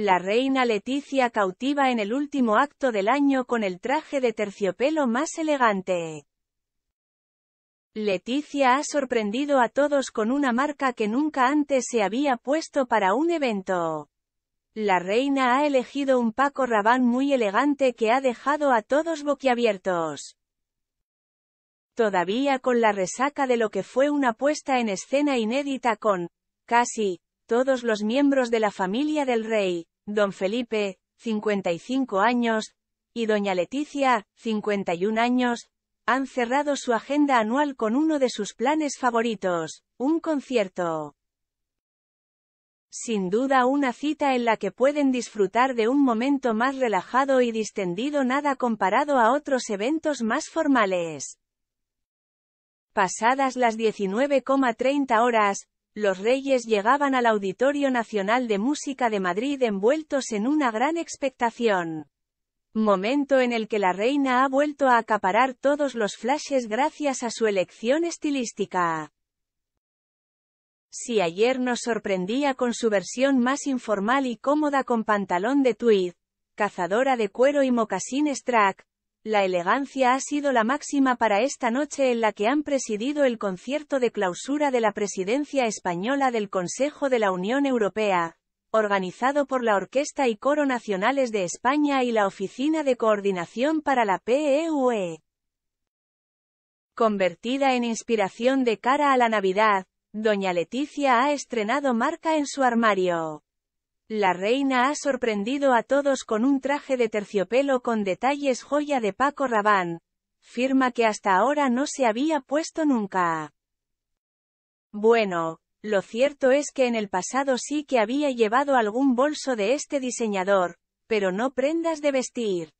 La reina Leticia cautiva en el último acto del año con el traje de terciopelo más elegante. Leticia ha sorprendido a todos con una marca que nunca antes se había puesto para un evento. La reina ha elegido un Paco Rabán muy elegante que ha dejado a todos boquiabiertos. Todavía con la resaca de lo que fue una puesta en escena inédita con, casi, todos los miembros de la familia del rey, don Felipe, 55 años, y doña Leticia, 51 años, han cerrado su agenda anual con uno de sus planes favoritos, un concierto. Sin duda una cita en la que pueden disfrutar de un momento más relajado y distendido nada comparado a otros eventos más formales. Pasadas las 19,30 horas, los reyes llegaban al Auditorio Nacional de Música de Madrid envueltos en una gran expectación. Momento en el que la reina ha vuelto a acaparar todos los flashes gracias a su elección estilística. Si ayer nos sorprendía con su versión más informal y cómoda con pantalón de tweed, cazadora de cuero y mocasines track, la elegancia ha sido la máxima para esta noche en la que han presidido el concierto de clausura de la presidencia española del Consejo de la Unión Europea, organizado por la Orquesta y Coro Nacionales de España y la Oficina de Coordinación para la PEUE. E. Convertida en inspiración de cara a la Navidad, Doña Leticia ha estrenado marca en su armario. La reina ha sorprendido a todos con un traje de terciopelo con detalles joya de Paco Rabán, firma que hasta ahora no se había puesto nunca. Bueno, lo cierto es que en el pasado sí que había llevado algún bolso de este diseñador, pero no prendas de vestir.